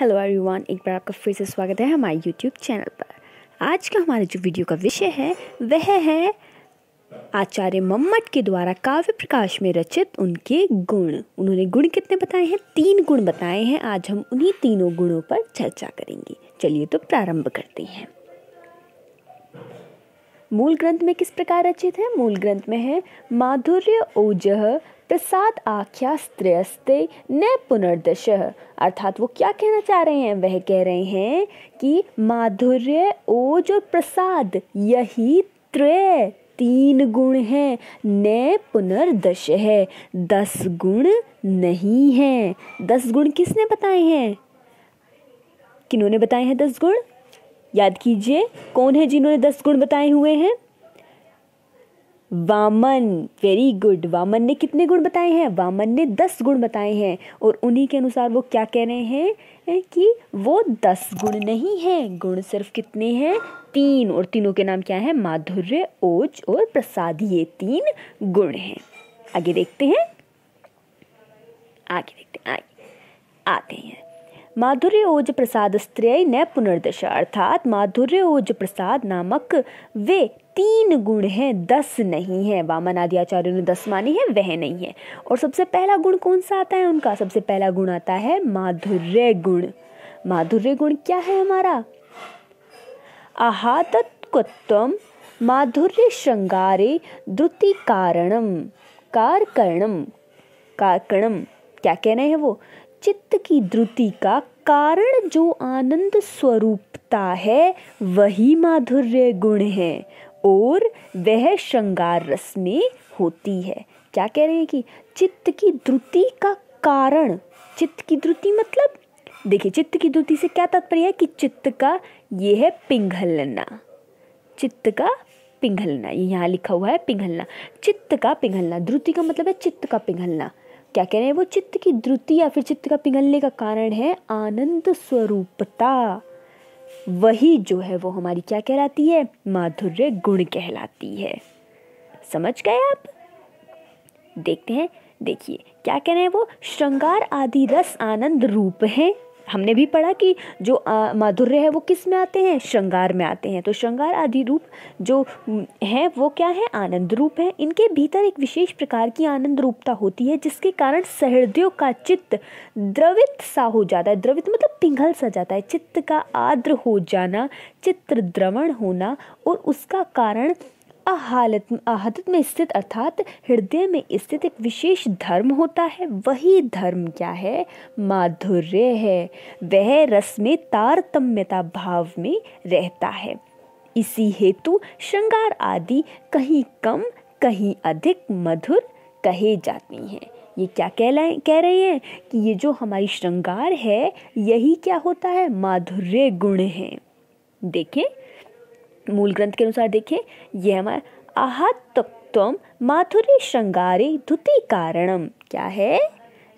Hello everyone एक बार आपका फिर से स्वागत है हमारे यूट्यूब चैनल पर आज का हमारे जो वीडियो का विषय है वह है आचार्य मम्मट के द्वारा काव्य प्रकाश में रचित उनके गुण उन्होंने गुण कितने बताए हैं तीन गुण बताए हैं आज हम उन्हीं तीनों गुणों पर चर्चा करेंगे चलिए तो प्रारंभ करते हैं मूल ग्रंथ में किस प्रकार रचित है मूल ग्रंथ में है माधुर्य ओजह प्रसाद आख्यास्त्र्यस्ते न पुनर्दश अर्थात वो क्या कहना चाह रहे हैं वह कह रहे हैं कि माधुर्य ओज और प्रसाद यही त्रय तीन गुण हैं न पुनर्दश है दस गुण नहीं हैं दस गुण किसने बताए हैं किन्होंने बताए हैं दस गुण याद कीजिए कौन है जिन्होंने दस गुण बताए हुए हैं वामन वेरी गुड वामन ने कितने गुण बताए हैं वामन ने दस गुण बताए हैं और उन्हीं के अनुसार वो क्या कह रहे हैं कि वो दस गुण नहीं हैं गुण सिर्फ कितने हैं तीन और तीनों के नाम क्या है माधुर्य ओज और प्रसाद ये तीन गुण हैं आगे देखते हैं आगे देखते हैं आगे आते हैं माधुर्य ओज प्रसाद स्त्रेय न पुनर्दशा अर्थात माधुर्य ओज प्रसाद नामक वे तीन गुण हैं दस नहीं है वामन आदि आचार्यों ने दस मानी है वह नहीं है और सबसे पहला गुण कौन सा आता है उनका सबसे पहला गुण आता है माधुर्य गुण माधुर्य गुण क्या है हमारा आहातत्वम माधुर्य श्रृंगारे द्रुति कारणम कारकर्णम कारकणम क्या कह रहे हैं वो चित्त की द्रुति का कारण जो आनंद स्वरूपता है वही माधुर्य गुण है और वह श्रृंगार रस में होती है क्या कह रहे हैं कि चित्त की द्रुति का कारण चित्त की द्रुति मतलब देखिए चित्त की द्रुति से क्या तात्पर्य है कि चित्त का ये है पिंगलना चित्त का पिघलना यहाँ लिखा हुआ है पिघलना चित्त का पिघलना द्रुति का मतलब है चित्त का पिघलना क्या कह रहे हैं वो चित्त की द्रुति या फिर चित्त का पिघलने का कारण है आनंद स्वरूपता वही जो है वो हमारी क्या कहलाती है माधुर्य गुण कहलाती है समझ गए आप देखते हैं देखिए क्या कह रहे हैं वो श्रृंगार आदि रस आनंद रूप हैं हमने भी पढ़ा कि जो माधुर्य है वो किस में आते हैं श्रृंगार में आते हैं तो श्रृंगार आदि रूप जो है वो क्या है आनंद रूप है इनके भीतर एक विशेष प्रकार की आनंद रूपता होती है जिसके कारण सहृदयों का चित्त द्रवित सा हो जाता है द्रवित मतलब पिघल सा जाता है चित्त का आर्द्र हो जाना चित्र द्रवण होना और उसका कारण अहालत आहत में स्थित अर्थात हृदय में स्थित एक विशेष धर्म होता है वही धर्म क्या है माधुर्य है वह रस में तारतम्यता भाव में रहता है इसी हेतु श्रृंगार आदि कहीं कम कहीं अधिक मधुर कहे जाती हैं ये क्या कह रहे कह रहे हैं कि ये जो हमारी श्रृंगार है यही क्या होता है माधुर्य गुण है देखें मूल ग्रंथ के अनुसार देखें यह हमारा आहत माधुर्य माथुरी श्रृंगारी धुति कारणम क्या है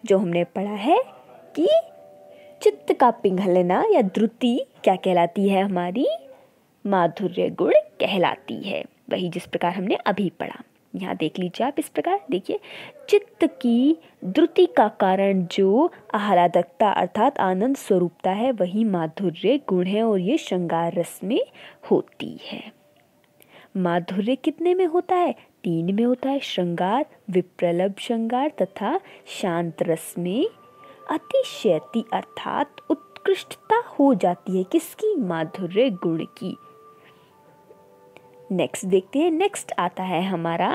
जो हमने पढ़ा है कि चित्त का पिघलना या द्रुति क्या कहलाती है हमारी माधुर्य गुण कहलाती है वही जिस प्रकार हमने अभी पढ़ा यहाँ देख लीजिए आप इस प्रकार देखिए चित्त की द्रुति का कारण जो आह्लादकता अर्थात आनंद स्वरूपता है वही माधुर्य गुण है और ये श्रृंगार रस में होती है माधुर्य कितने में होता है तीन में होता है श्रृंगार विप्रलभ श्रृंगार तथा शांत रस में अतिशयति अर्थात उत्कृष्टता हो जाती है किसकी माधुर्य गुण की नेक्स्ट देखते हैं नेक्स्ट आता है हमारा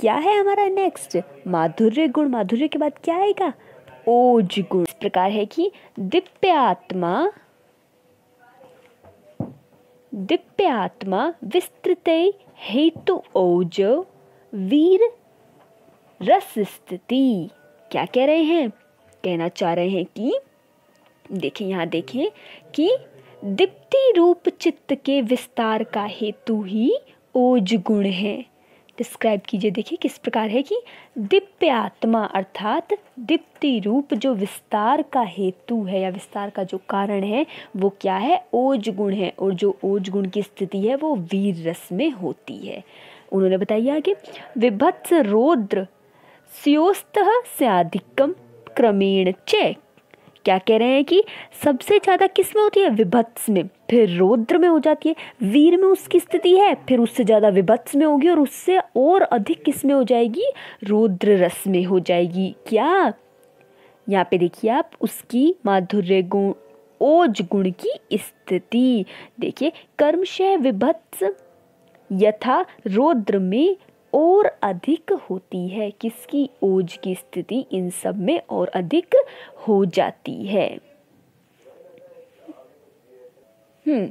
क्या है हमारा नेक्स्ट माधुर्य गुण माधुर्य के बाद क्या आएगा ओज गुण इस प्रकार है कि दिव्य आत्मा दिव्य आत्मा विस्तृत हेतु ओज वीर रस स्थिति क्या कह रहे हैं कहना चाह रहे हैं कि देखें यहाँ देखें कि दीप्ति रूप चित्त के विस्तार का हेतु ही ओज गुण है डिस्क्राइब कीजिए देखिए किस प्रकार है कि दिप्य आत्मा अर्थात दीप्ति रूप जो विस्तार का हेतु है या विस्तार का जो कारण है वो क्या है ओज गुण है और जो ओज गुण की स्थिति है वो वीर रस में होती है उन्होंने बताया आगे विभत्स रोद्र स्योस्त से अधिकम क्रमेण च क्या कह रहे हैं कि सबसे ज़्यादा किस में होती है विभत्स में फिर रौद्र में हो जाती है वीर में उसकी स्थिति है फिर उससे ज़्यादा विभत्स में होगी और उससे और अधिक किस में हो जाएगी रौद्र रस में हो जाएगी क्या यहाँ पे देखिए आप उसकी माधुर्य गुण ओज गुण की स्थिति देखिए कर्मशय विभत्स यथा रौद्र में और अधिक होती है किसकी ओज की स्थिति इन सब में और अधिक हो जाती है हम्म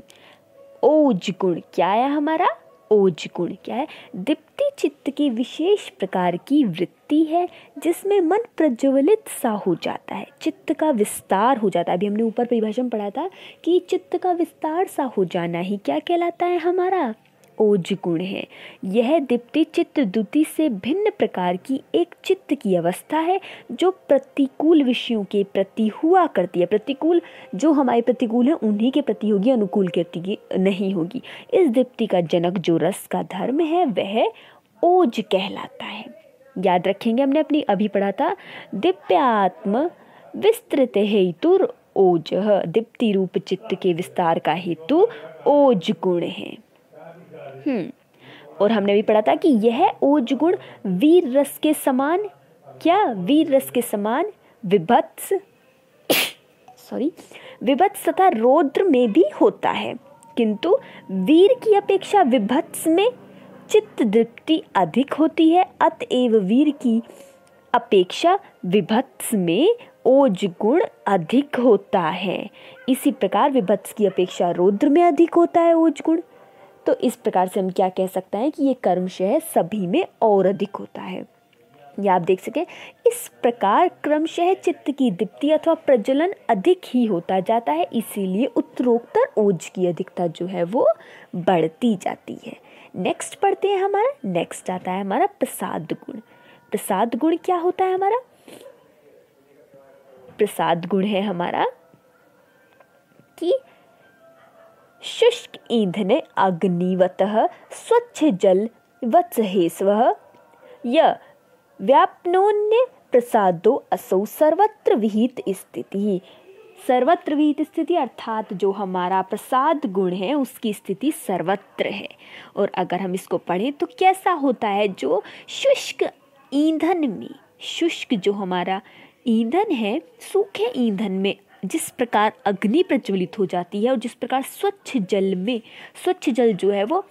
ओज गुण क्या है हमारा ओज गुण क्या है दीप्ति चित्त की विशेष प्रकार की वृत्ति है जिसमें मन प्रज्वलित सा हो जाता है चित्त का विस्तार हो जाता है अभी हमने ऊपर परिभाषा में पढ़ा था कि चित्त का विस्तार सा हो जाना ही क्या कहलाता है हमारा ओज गुण है यह दीप्ति चित्त दुति से भिन्न प्रकार की एक चित्त की अवस्था है जो प्रतिकूल विषयों के प्रति हुआ करती है प्रतिकूल जो हमारे प्रतिकूल हैं उन्हीं के प्रति होगी अनुकूल की नहीं होगी इस दीप्ति का जनक जो रस का धर्म है वह ओज कहलाता है याद रखेंगे हमने अपनी अभी पढ़ा था दिप्यात्म विस्तृत हेतु ओज दीप्ति रूप चित्त के विस्तार का हेतु ओज गुण है हम्म। और हमने भी पढ़ा था कि यह ओज गुण वीर रस के समान क्या वीर रस के समान विभत्स सॉरी विभत्स तथा रौद्र में भी होता है किंतु वीर की अपेक्षा विभत्स में चित्त दृप्ति अधिक होती है अतएव वीर की अपेक्षा विभत्स में ओज गुण अधिक होता है इसी प्रकार विभत्स की अपेक्षा रौद्र में अधिक होता है ओज गुण तो इस प्रकार से हम क्या कह सकते हैं कि ये कर्मशः सभी में और अधिक होता है या आप देख सकें इस प्रकार क्रमशः चित्त की दीप्ति अथवा प्रज्वलन अधिक ही होता जाता है इसीलिए उत्तरोत्तर ओज की अधिकता जो है वो बढ़ती जाती है नेक्स्ट पढ़ते हैं हमारा नेक्स्ट आता है हमारा प्रसाद गुण प्रसाद गुण क्या होता है हमारा प्रसाद गुण है हमारा कि शुष्क ईंधने अग्निवतः जल वत्सहेस्व य व्याप्नोन्य प्रसादो असौ सर्वत्र विहित स्थिति सर्वत्र विहित स्थिति अर्थात जो हमारा प्रसाद गुण है उसकी स्थिति सर्वत्र है और अगर हम इसको पढ़ें तो कैसा होता है जो शुष्क ईंधन में शुष्क जो हमारा ईंधन है सूखे ईंधन में जिस प्रकार अग्नि प्रज्वलित हो जाती है और जिस प्रकार स्वच्छ जल में स्वच्छ जल जो है वो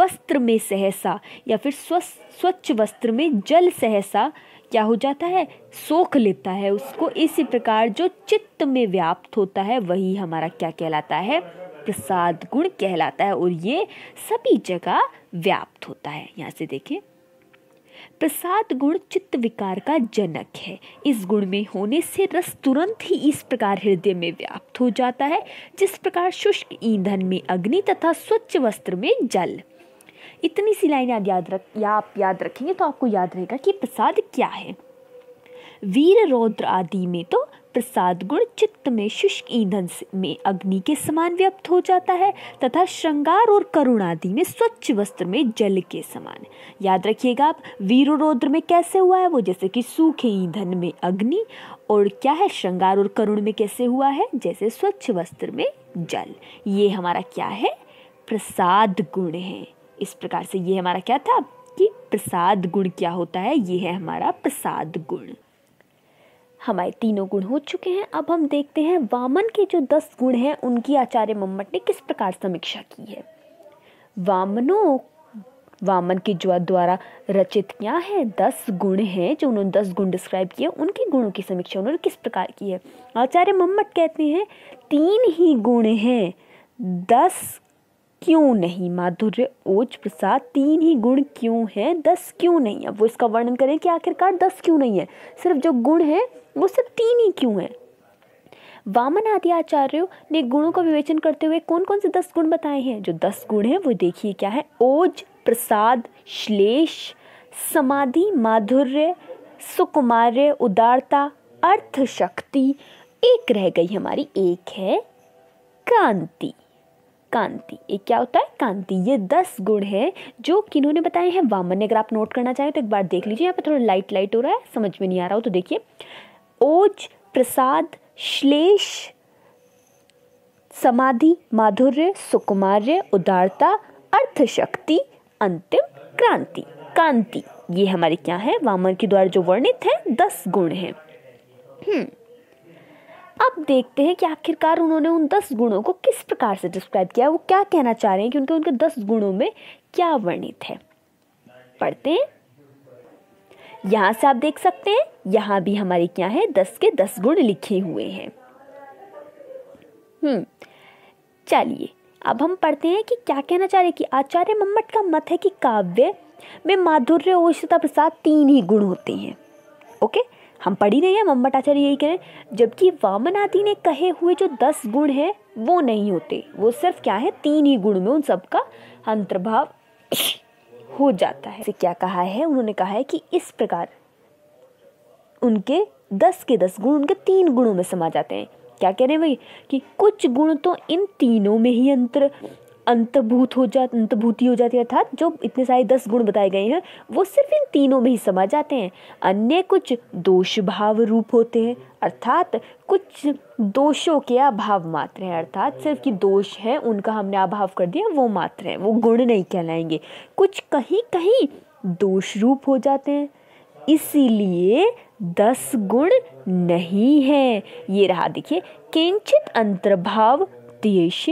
वस्त्र में सहसा या फिर स्वच्छ स्वच्छ वस्त्र में जल सहसा क्या हो जाता है सोख लेता है उसको इसी प्रकार जो चित्त में व्याप्त होता है वही हमारा क्या कहलाता है प्रसाद गुण कहलाता है और ये सभी जगह व्याप्त होता है यहाँ से देखें प्रसाद गुण चित्त विकार का जनक है इस गुण में होने से रस तुरंत ही इस प्रकार हृदय में व्याप्त हो जाता है जिस प्रकार शुष्क ईंधन में अग्नि तथा स्वच्छ वस्त्र में जल इतनी सी लाइन याद याद रख या आप याद रखेंगे तो आपको याद रहेगा कि प्रसाद क्या है वीर रौद्र आदि में तो प्रसाद गुण चित्त में शुष्क ईंधन में अग्नि के समान व्याप्त हो जाता है तथा श्रृंगार और करुण आदि में स्वच्छ वस्त्र में जल के समान याद रखिएगा आप वीरोद्र में कैसे हुआ है वो जैसे कि सूखे ईंधन में अग्नि और क्या है श्रृंगार और करुण में कैसे हुआ है जैसे स्वच्छ वस्त्र में जल ये हमारा क्या है प्रसाद गुण है इस प्रकार से ये हमारा क्या था कि प्रसाद गुण क्या होता है ये है हमारा प्रसाद गुण हमारे तीनों गुण हो चुके हैं अब हम देखते हैं वामन के जो दस गुण हैं उनकी आचार्य मम्मट ने किस प्रकार समीक्षा की है वामनों वामन के जो द्वारा रचित क्या है दस गुण हैं जो उन्होंने दस गुण डिस्क्राइब किए उनके गुणों की समीक्षा उन्होंने किस प्रकार की है आचार्य मम्मट कहते हैं तीन ही गुण हैं दस क्यों नहीं माधुर्य ओज प्रसाद तीन ही गुण क्यों हैं दस क्यों नहीं है वो इसका वर्णन करें कि आखिरकार दस क्यों नहीं है सिर्फ जो गुण हैं वो सिर्फ तीन ही क्यों हैं वामन आदि आचार्यों ने गुणों का विवेचन करते हुए कौन कौन से दस गुण बताए हैं जो दस गुण हैं वो देखिए क्या है ओज प्रसाद श्लेष समाधि माधुर्य सुकुमार्य उदारता अर्थ शक्ति एक रह गई हमारी एक है क्रांति कांति ये क्या होता है कांति ये दस गुण है जो किन्होंने बताए हैं वामन ने अगर आप नोट करना चाहें तो एक बार देख लीजिए यहाँ पर थोड़ा लाइट लाइट हो रहा है समझ में नहीं आ रहा हो तो देखिए ओज प्रसाद श्लेष समाधि माधुर्य सुकुमार्य उदारता अर्थशक्ति अंतिम क्रांति कांति ये हमारे क्या है वामन के द्वारा जो वर्णित है दस गुण हैं हम्म। अब देखते हैं कि आखिरकार उन्होंने उन दस गुणों को किस प्रकार से डिस्क्राइब किया वो क्या कहना चाह रहे हैं कि उनके उनके दस गुणों में क्या वर्णित है पढ़ते हैं यहाँ से आप देख सकते हैं यहाँ भी हमारे क्या है दस के दस गुण लिखे हुए हैं हम्म चलिए अब हम पढ़ते हैं कि क्या कहना चाह रहे कि आचार्य मम्मट का मत है कि काव्य में माधुर्य और प्रसाद तीन ही गुण होते हैं ओके हम पढ़ ही नहीं है आचार्य यही हैं जबकि वामनाती ने कहे हुए जो दस गुण हैं वो नहीं होते वो सिर्फ क्या है तीन ही गुण में उन सबका अंतर्भाव हो जाता है क्या कहा है उन्होंने कहा है कि इस प्रकार उनके दस के दस गुण उनके तीन गुणों में समा जाते हैं क्या कह रहे हैं भाई कि कुछ गुण तो इन तीनों में ही अंतर अंतभूत हो जा अंतभूति हो जाती है अर्थात जो इतने सारे दस गुण बताए गए हैं वो सिर्फ इन तीनों में ही समा जाते हैं अन्य कुछ दोष भाव रूप होते हैं अर्थात कुछ दोषों के अभाव मात्र हैं अर्थात सिर्फ कि दोष हैं उनका हमने अभाव कर दिया वो मात्र है वो गुण नहीं कहलाएंगे कुछ कहीं कहीं दोष रूप हो जाते हैं इसीलिए दस गुण नहीं हैं ये रहा देखिए किंचित अंतर्भाव देश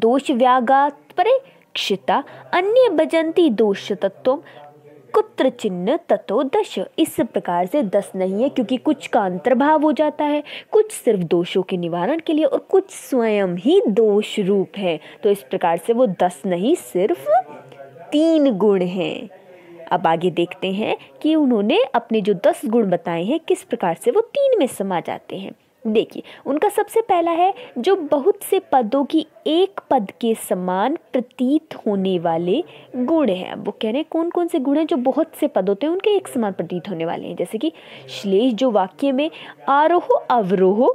दोष व्यागात्परे क्षिता अन्य बजंती दोष तत्व कुत्र चिन्ह तत्व दश इस प्रकार से दस नहीं है क्योंकि कुछ का अंतर्भाव हो जाता है कुछ सिर्फ दोषों के निवारण के लिए और कुछ स्वयं ही दोष रूप है तो इस प्रकार से वो दस नहीं सिर्फ तीन गुण हैं अब आगे देखते हैं कि उन्होंने अपने जो दस गुण बताए हैं किस प्रकार से वो तीन में समा जाते हैं देखिए उनका सबसे पहला है जो बहुत से पदों की एक पद के समान प्रतीत होने वाले गुण हैं वो कह रहे हैं कौन कौन से गुण हैं जो बहुत से पद होते हैं उनके एक समान प्रतीत होने वाले हैं जैसे कि श्लेष जो वाक्य में आरोह अवरोह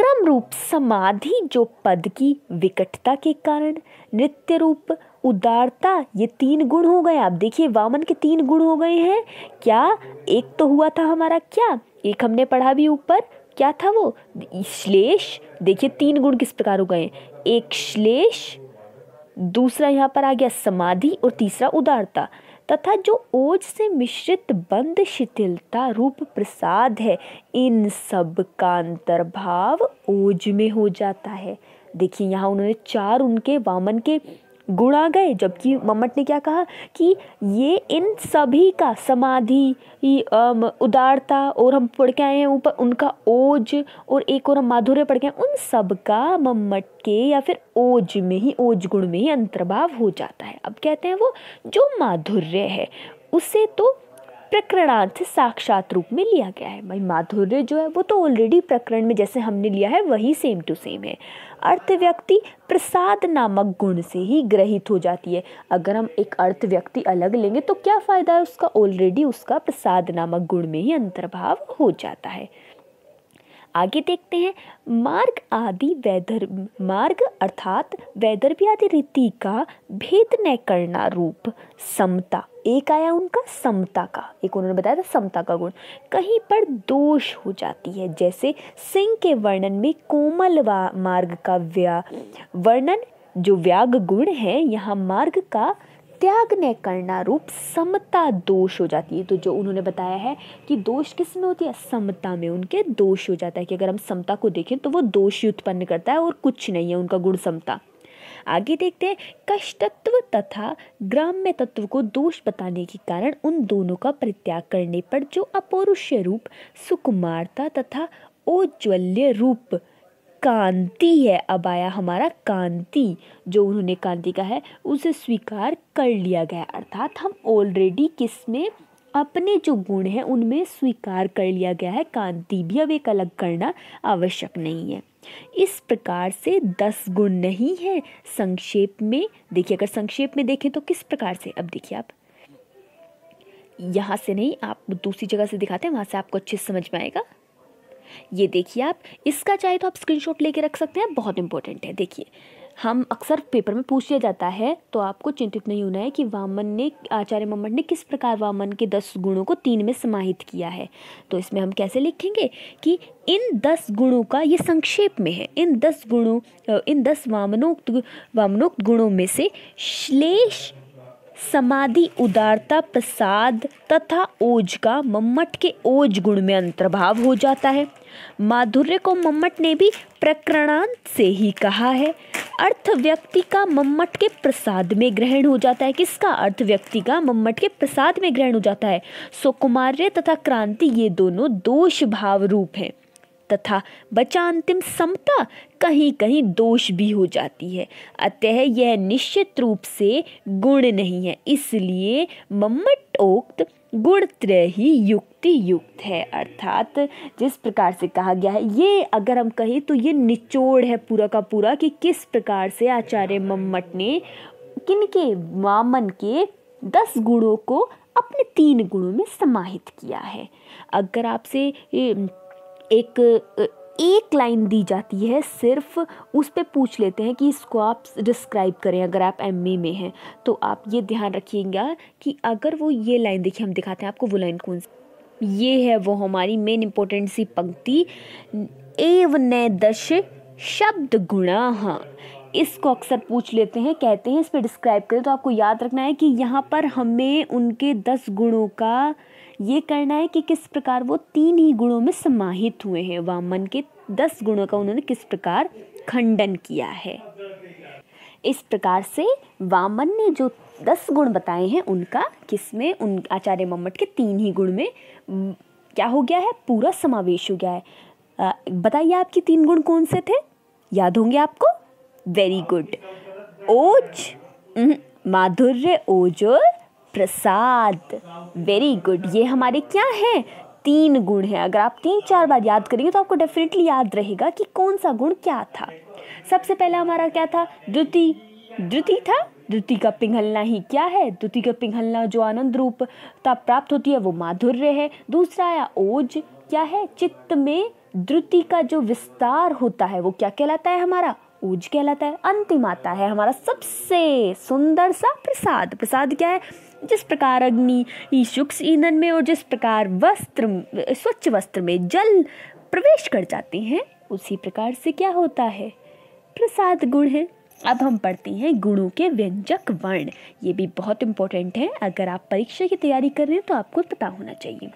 क्रम रूप समाधि जो पद की विकटता के कारण नृत्य रूप उदारता ये तीन गुण हो गए आप देखिए वामन के तीन गुण हो गए हैं क्या एक तो हुआ था हमारा क्या एक हमने पढ़ा भी ऊपर क्या था वो श्लेष देखिए तीन गुण किस प्रकार हो गए एक श्लेष दूसरा यहाँ पर आ गया समाधि और तीसरा उदारता तथा जो ओज से मिश्रित बंद शिथिलता रूप प्रसाद है इन सब का अंतर्भाव ओज में हो जाता है देखिए यहाँ उन्होंने चार उनके वामन के गुण आ गए जबकि मम्मट ने क्या कहा कि ये इन सभी का समाधि उदारता और हम पढ़ के आए हैं ऊपर उनका ओज और एक और हम माधुर्य पढ़ के आए उन सब का मम्मट के या फिर ओज में ही ओज गुण में ही अंतर्भाव हो जाता है अब कहते हैं वो जो माधुर्य है उसे तो प्रकरणार्थ साक्षात रूप में लिया गया है भाई माधुर्य जो है वो तो ऑलरेडी प्रकरण में जैसे हमने लिया है वही सेम टू सेम है अर्थ व्यक्ति प्रसाद नामक गुण से ही ग्रहित हो जाती है अगर हम एक अर्थ व्यक्ति अलग लेंगे तो क्या फ़ायदा है उसका ऑलरेडी उसका प्रसाद नामक गुण में ही अंतर्भाव हो जाता है आगे देखते हैं मार्ग आदि वैधर मार्ग अर्थात वैदर्भी आदि रीति का भेद न करना रूप समता एक आया उनका समता का एक उन्होंने बताया था समता का गुण कहीं पर दोष हो जाती है जैसे सिंह के वर्णन में कोमल मार्ग का व्या वर्णन जो व्याग गुण है यहाँ मार्ग का त्याग न करना रूप समता दोष हो जाती है तो जो उन्होंने बताया है कि दोष किस में होती है समता में उनके दोष हो जाता है कि अगर हम समता को देखें तो वो दोष ही उत्पन्न करता है और कुछ नहीं है उनका गुण समता आगे देखते हैं कष्टत्व तथा ग्राम्य तत्व को दोष बताने के कारण उन दोनों का परित्याग करने पर जो अपौरुष रूप सुकुमारता तथा औज्वल्य रूप कांति है अब आया हमारा कांति जो उन्होंने कांति का है उसे स्वीकार कर लिया गया अर्थात हम ऑलरेडी किस में अपने जो गुण हैं उनमें स्वीकार कर लिया गया है कांति भी अब एक अलग करना आवश्यक नहीं है इस प्रकार से दस गुण नहीं है संक्षेप में देखिए अगर संक्षेप में देखें तो किस प्रकार से अब देखिए आप यहाँ से नहीं आप दूसरी जगह से दिखाते हैं वहाँ से आपको अच्छे से समझ में आएगा ये देखिए आप इसका चाहे तो आप स्क्रीनशॉट लेके रख सकते हैं बहुत इंपॉर्टेंट है देखिए हम अक्सर पेपर में पूछ लिया जाता है तो आपको चिंतित नहीं होना है कि वामन ने आचार्य मम्मन ने किस प्रकार वामन के दस गुणों को तीन में समाहित किया है तो इसमें हम कैसे लिखेंगे कि इन दस गुणों का ये संक्षेप में है इन दस गुणों इन दस वामनोक्त वामनोक्त गुणों में से श्लेष समाधि उदारता प्रसाद तथा ओज का मम्मट के ओज गुण में अंतर्भाव हो जाता है माधुर्य को मम्मट ने भी प्रकरणांत से ही कहा है अर्थ व्यक्ति का मम्मट के प्रसाद में ग्रहण हो जाता है किसका अर्थ व्यक्ति का मम्मट के प्रसाद में ग्रहण हो जाता है सो कुमार्य तथा क्रांति ये दोनों दोष भाव रूप हैं तथा बचा अंतिम समता कहीं कहीं दोष भी हो जाती है अतः यह निश्चित रूप से गुण नहीं है इसलिए मम्मटोक्त त्रय ही युक्ति युक्त है अर्थात जिस प्रकार से कहा गया है ये अगर हम कहें तो ये निचोड़ है पूरा का पूरा कि किस प्रकार से आचार्य मम्मट ने किन के वामन के दस गुणों को अपने तीन गुणों में समाहित किया है अगर आपसे एक एक लाइन दी जाती है सिर्फ उस पर पूछ लेते हैं कि इसको आप डिस्क्राइब करें अगर आप एम में हैं तो आप ये ध्यान रखिएगा कि अगर वो ये लाइन देखिए हम दिखाते हैं आपको वो लाइन कौन सी ये है वो हमारी मेन इम्पोर्टेंट सी पंक्ति एव न दश शब्द गुणा हाँ इसको अक्सर पूछ लेते हैं कहते हैं इस पर डिस्क्राइब करें तो आपको याद रखना है कि यहाँ पर हमें उनके दस गुणों का ये करना है कि किस प्रकार वो तीन ही गुणों में समाहित हुए हैं वामन के दस गुणों का उन्होंने किस प्रकार खंडन किया है इस प्रकार से वामन ने जो दस गुण बताए हैं उनका किसमें उन आचार्य मम्मट के तीन ही गुण में क्या हो गया है पूरा समावेश हो गया है बताइए आपके तीन गुण कौन से थे याद होंगे आपको वेरी गुड ओज माधुर्य ओजोर प्रसाद वेरी गुड ये हमारे क्या है तीन गुण हैं अगर आप तीन चार बार याद करेंगे तो आपको डेफिनेटली याद रहेगा कि कौन सा गुण क्या था सबसे पहला हमारा क्या था द्रुति द्रुति था द्रुति का पिघलना ही क्या है द्रुति का पिघलना जो आनंद रूपता प्राप्त होती है वो माधुर्य है दूसरा आया ओज क्या है चित्त में द्रुति का जो विस्तार होता है वो क्या कहलाता है हमारा ऊज कहलाता है अंतिम आता है हमारा सबसे सुंदर सा प्रसाद प्रसाद क्या है जिस प्रकार अग्नि सूक्ष्म ईंधन में और जिस प्रकार वस्त्र स्वच्छ वस्त्र में जल प्रवेश कर जाते हैं उसी प्रकार से क्या होता है प्रसाद गुण है अब हम पढ़ते हैं गुणों के व्यंजक वर्ण ये भी बहुत इंपॉर्टेंट है अगर आप परीक्षा की तैयारी कर रहे हैं तो आपको पता होना चाहिए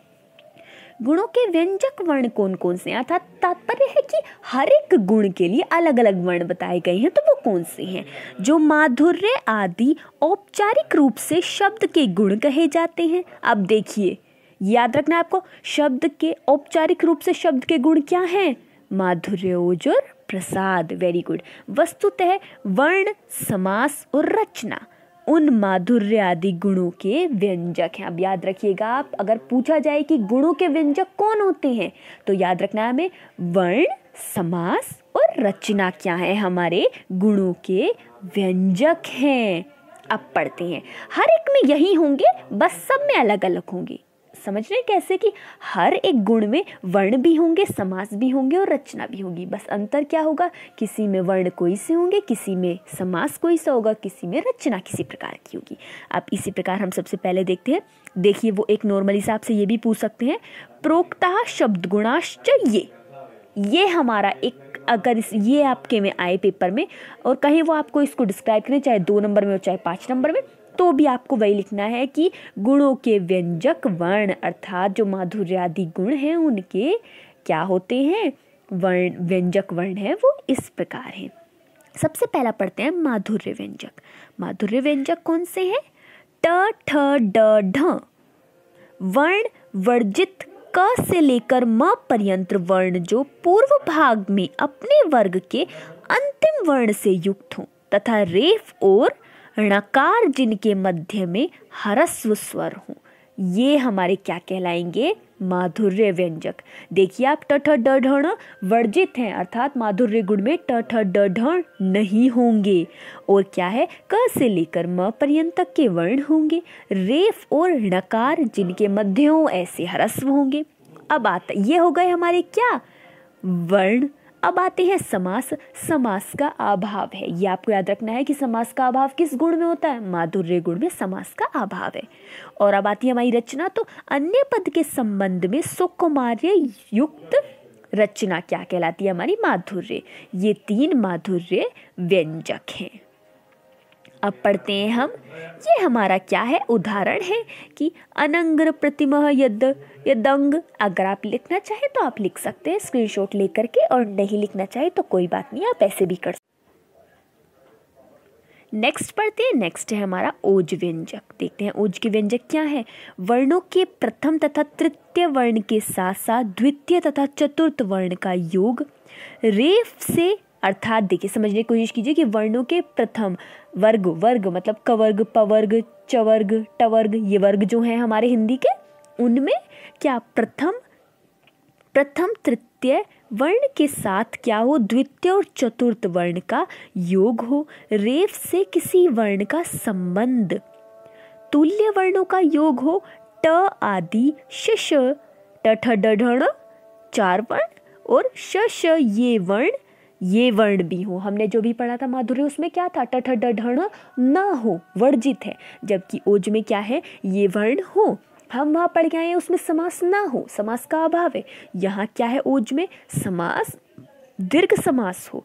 गुणों के व्यंजक वर्ण कौन कौन से हैं अर्थात तात्पर्य है कि हर एक गुण के लिए अलग अलग वर्ण बताए गए हैं तो वो कौन से हैं जो माधुर्य आदि औपचारिक रूप से शब्द के गुण कहे जाते हैं अब देखिए याद रखना आपको शब्द के औपचारिक रूप से शब्द के गुण क्या हैं माधुर्य ओजुर प्रसाद वेरी गुड वस्तुतः वर्ण समास और रचना उन माधुर्य आदि गुणों के व्यंजक हैं अब याद रखिएगा आप अगर पूछा जाए कि गुणों के व्यंजक कौन होते हैं तो याद रखना है हमें वर्ण समास और रचना क्या है हमारे गुणों के व्यंजक हैं अब पढ़ते हैं हर एक में यही होंगे बस सब में अलग अलग होंगे समझ रहे हैं कैसे कि हर एक गुण में वर्ण भी होंगे समास भी होंगे और रचना भी होगी बस अंतर क्या होगा किसी में वर्ण कोई से होंगे किसी में समास कोई सा होगा किसी में रचना किसी प्रकार की होगी अब इसी प्रकार हम सबसे पहले देखते हैं देखिए वो एक नॉर्मल हिसाब से ये भी पूछ सकते हैं प्रोक्ता शब्द गुणाश्च ये ये हमारा एक अगर इस ये आपके में आए पेपर में और कहीं वो आपको इसको डिस्क्राइब करें चाहे दो नंबर में हो चाहे पाँच नंबर में तो भी आपको वही लिखना है कि गुणों के व्यंजक वर्ण अर्थात जो माधुर्यादि गुण हैं उनके क्या होते हैं वर्ण व्यंजक वर्ण है वो इस प्रकार हैं सबसे पहला पढ़ते हैं माधुर्य व्यंजक माधुर्य व्यंजक कौन से हैं ट ठ ड ढ वर्ण वर्जित क से लेकर म पर्यंत वर्ण जो पूर्व भाग में अपने वर्ग के अंतिम वर्ण से युक्त हों तथा रेफ और णकार जिनके मध्य में हरस्व स्वर हों ये हमारे क्या कहलाएंगे माधुर्य व्यंजक देखिए आप टठ डढ़ वर्जित हैं अर्थात माधुर्य गुण में टठ डढ़ नहीं होंगे और क्या है क से लेकर म पर्यंत तक के वर्ण होंगे रेफ और णकार जिनके मध्य हों ऐसे हरस्व होंगे अब आता ये हो गए हमारे क्या वर्ण अब आते हैं समास समास का अभाव है ये आपको याद रखना है कि समास का अभाव किस गुण में होता है माधुर्य गुण में समास का अभाव है और अब आती है हमारी रचना तो अन्य पद के संबंध में सुकुमार्य युक्त रचना क्या कहलाती है हमारी माधुर्य ये तीन माधुर्य व्यंजक हैं अब पढ़ते हैं हम ये हमारा क्या है उदाहरण है कि अनंग्र प्रतिमा यद यदंग अगर आप लिखना चाहे तो आप लिख सकते हैं स्क्रीनशॉट लेकर के और नहीं लिखना चाहे तो कोई बात नहीं आप ऐसे भी कर सकते नेक्स्ट पढ़ते हैं नेक्स्ट है हमारा ओज व्यंजक देखते हैं ओज के व्यंजक क्या है वर्णों के प्रथम तथा तृतीय वर्ण के साथ साथ द्वितीय तथा चतुर्थ वर्ण का योग रेफ से अर्थात देखिए समझने की कोशिश कीजिए कि वर्णों के प्रथम वर्ग वर्ग मतलब कवर्ग पवर्ग चवर्ग टवर्ग ये वर्ग जो हैं हमारे हिंदी के उनमें क्या प्रथम प्रथम तृतीय वर्ण के साथ क्या हो द्वितीय और चतुर्थ वर्ण का योग हो रेफ से किसी वर्ण का संबंध तुल्य वर्णों का योग हो ट आदि शश ट ढ चार वर्ण और शश ये वर्ण ये वर्ण भी हो हमने जो भी पढ़ा था माधुर्य उसमें क्या था टठ डढ़ ना हो वर्जित है जबकि ओज में क्या है ये वर्ण हो हम वहाँ पढ़ के आए हैं उसमें समास ना हो समास का अभाव है यहाँ क्या है ओज में समास दीर्घ समास हो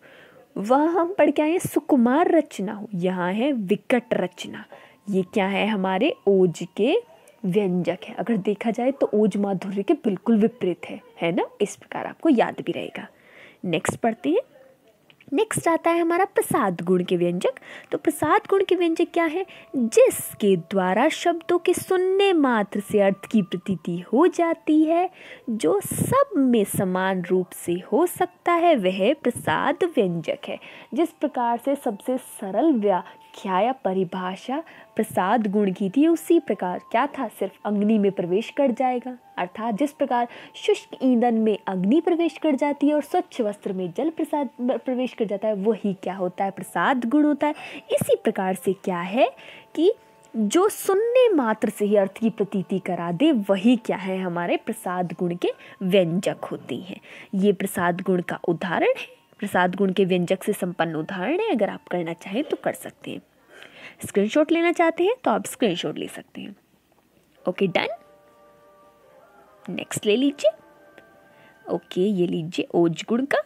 वह हम पढ़ के आए हैं सुकुमार रचना हो यहाँ है विकट रचना ये क्या है हमारे ओज के व्यंजक है अगर देखा जाए तो ओज माधुर्य के बिल्कुल विपरीत है है ना इस प्रकार आपको याद भी रहेगा नेक्स्ट पढ़ते हैं नेक्स्ट आता है हमारा प्रसाद गुण के व्यंजक तो प्रसाद गुण के व्यंजक क्या है जिसके द्वारा शब्दों के सुनने मात्र से अर्थ की प्रतीति हो जाती है जो सब में समान रूप से हो सकता है वह प्रसाद व्यंजक है जिस प्रकार से सबसे सरल व्याख्या या परिभाषा प्रसाद गुण की थी उसी प्रकार क्या था सिर्फ अग्नि में प्रवेश कर जाएगा अर्थात जिस प्रकार शुष्क ईंधन में अग्नि प्रवेश कर जाती है और स्वच्छ वस्त्र में जल प्रसाद प्रवेश कर जाता है वही क्या होता है प्रसाद गुण होता है इसी प्रकार से क्या है कि जो सुनने मात्र से ही अर्थ की प्रतीति करा दे वही क्या है हमारे प्रसाद गुण के व्यंजक होती हैं ये प्रसाद गुण का उदाहरण है प्रसाद गुण के व्यंजक से संपन्न उदाहरण है अगर आप करना चाहें तो कर सकते हैं स्क्रीनशॉट लेना चाहते हैं तो आप स्क्रीनशॉट ले सकते हैं ओके डन नेक्स्ट ले लीजिए ओके ये लीजिए ओज गुण का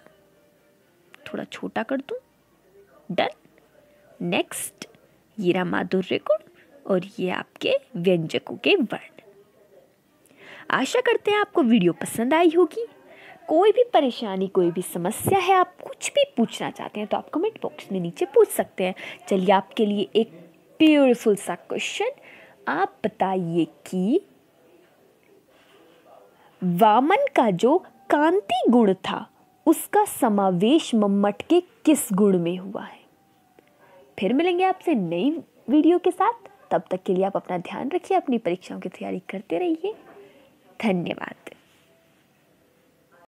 थोड़ा छोटा कर दूँ डन नेक्स्ट ये रहा माधुर्य गुण और ये आपके व्यंजकों के वर्ण आशा करते हैं आपको वीडियो पसंद आई होगी कोई भी परेशानी कोई भी समस्या है आप कुछ भी पूछना चाहते हैं तो आप कमेंट बॉक्स में नीचे पूछ सकते हैं चलिए आपके लिए एक ब्यूटिफुल सा क्वेश्चन आप बताइए कि वामन का जो कांति गुण था उसका समावेश मम्मट के किस गुण में हुआ है फिर मिलेंगे आपसे नई वीडियो के साथ तब तक के लिए आप अपना ध्यान रखिए अपनी परीक्षाओं की तैयारी करते रहिए धन्यवाद